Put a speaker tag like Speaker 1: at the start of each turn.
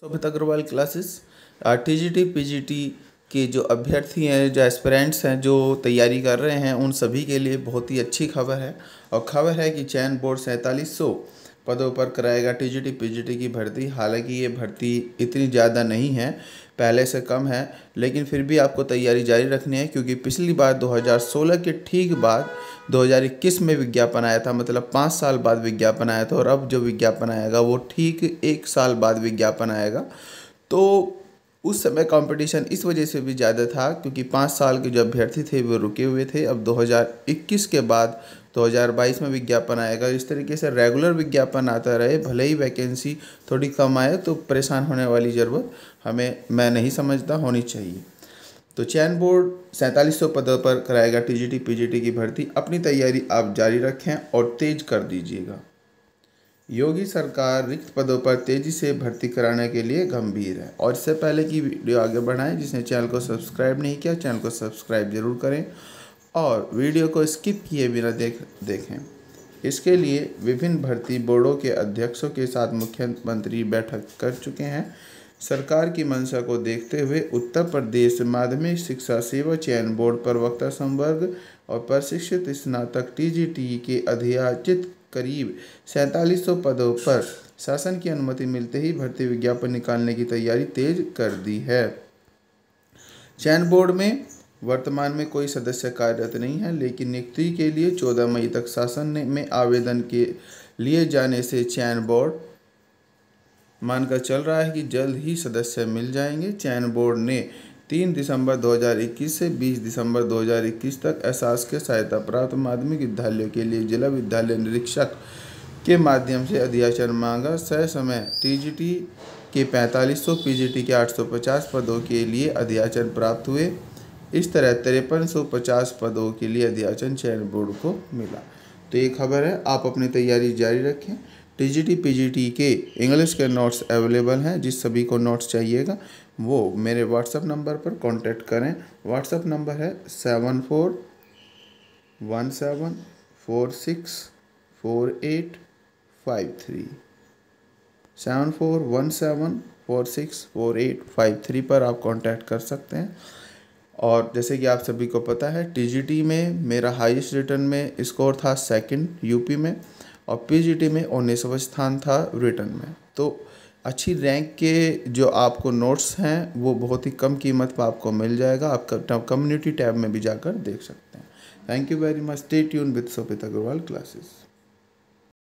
Speaker 1: शोभित Agrawal classes T G T P G T के जो अभ्यर्थी हैं जो एस्परेंट्स हैं जो तैयारी कर रहे हैं उन सभी के लिए बहुत ही अच्छी खबर है और खबर है कि चयन बोर्ड सैंतालीस सौ पदों पर कराएगा टीजीटी पीजीटी की भर्ती हालांकि ये भर्ती इतनी ज़्यादा नहीं है पहले से कम है लेकिन फिर भी आपको तैयारी जारी रखनी है क्योंकि पिछली बार 2016 के ठीक बाद 2021 में विज्ञापन आया था मतलब पाँच साल बाद विज्ञापन आया था और अब जो विज्ञापन आएगा वो ठीक एक साल बाद विज्ञापन आएगा तो उस समय कंपटीशन इस वजह से भी ज़्यादा था क्योंकि पाँच साल के जो अभ्यर्थी थे वो रुके हुए थे अब 2021 के बाद 2022 में विज्ञापन आएगा इस तरीके से रेगुलर विज्ञापन आता रहे भले ही वैकेंसी थोड़ी कम आए तो परेशान होने वाली ज़रूरत हमें मैं नहीं समझता होनी चाहिए तो चैन बोर्ड सैंतालीस पदों पर कराएगा टीजीटी पीजीटी की भर्ती अपनी तैयारी आप जारी रखें और तेज कर दीजिएगा योगी सरकार रिक्त पदों पर तेज़ी से भर्ती कराने के लिए गंभीर है और इससे पहले की वीडियो आगे बढ़ाएं जिसने चैनल को सब्सक्राइब नहीं किया चैनल को सब्सक्राइब जरूर करें और वीडियो को स्किप किए बिना देख देखें इसके लिए विभिन्न भर्ती बोर्डों के अध्यक्षों के साथ मुख्यमंत्री बैठक कर चुके हैं सरकार की मंशा को देखते हुए उत्तर प्रदेश माध्यमिक शिक्षा सेवा चयन बोर्ड प्रवक्ता संवर्ग और प्रशिक्षित स्नातक टीजीटी के अध्याचित करीब सैंतालीस पदों पर शासन की अनुमति मिलते ही भर्ती विज्ञापन निकालने की तैयारी तेज कर दी है चयन बोर्ड में वर्तमान में कोई सदस्य कार्यरत नहीं है लेकिन नियुक्ति के लिए चौदह मई तक शासन ने में आवेदन के लिए जाने से चयन बोर्ड मानकर चल रहा है कि जल्द ही सदस्य मिल जाएंगे चयन बोर्ड ने तीन दिसंबर 2021 से 20 दिसंबर 2021 तक एहसास के सहायता प्राप्त माध्यमिक विद्यालयों के लिए जिला विद्यालय निरीक्षक के माध्यम से अध्याचन मांगा सह समय टी के 4500 सौ के 850 पदों के लिए अध्याचन प्राप्त हुए इस तरह तिरपन सौ पचास पदों के लिए अध्याचन चयन बोर्ड को मिला तो ये खबर है आप अपनी तैयारी जारी रखें टीजीटी पीजीटी के इंग्लिश के नोट्स अवेलेबल हैं जिस सभी को नोट्स चाहिएगा वो मेरे व्हाट्सएप नंबर पर कांटेक्ट करें व्हाट्सअप नंबर है seven four one seven four six four eight five three seven four one seven four six four eight five three पर आप कांटेक्ट कर सकते हैं और जैसे कि आप सभी को पता है टीजीटी में मेरा हाईएस्ट रिटर्न में स्कोर था सेकंड यूपी में और पीजीटी में उन्नीसवा स्थान था रिटर्न में तो अच्छी रैंक के जो आपको नोट्स हैं वो बहुत ही कम कीमत पर आपको मिल जाएगा आप कम्युनिटी टैब में भी जाकर देख सकते हैं thank you very much stay tuned with Shobhit Agrawal classes